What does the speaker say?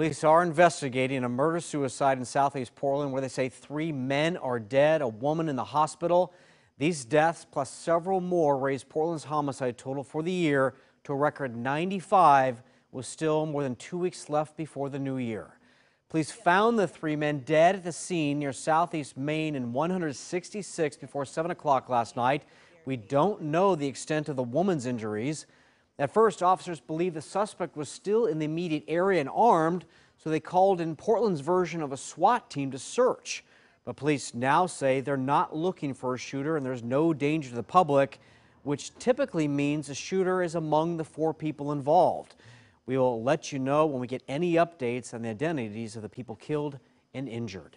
Police are investigating a murder suicide in southeast Portland where they say three men are dead, a woman in the hospital. These deaths, plus several more, raise Portland's homicide total for the year to a record 95, with still more than two weeks left before the new year. Police found the three men dead at the scene near southeast Maine in 166 before 7 o'clock last night. We don't know the extent of the woman's injuries. At first, officers believed the suspect was still in the immediate area and armed, so they called in Portland's version of a SWAT team to search. But police now say they're not looking for a shooter and there's no danger to the public, which typically means the shooter is among the four people involved. We will let you know when we get any updates on the identities of the people killed and injured.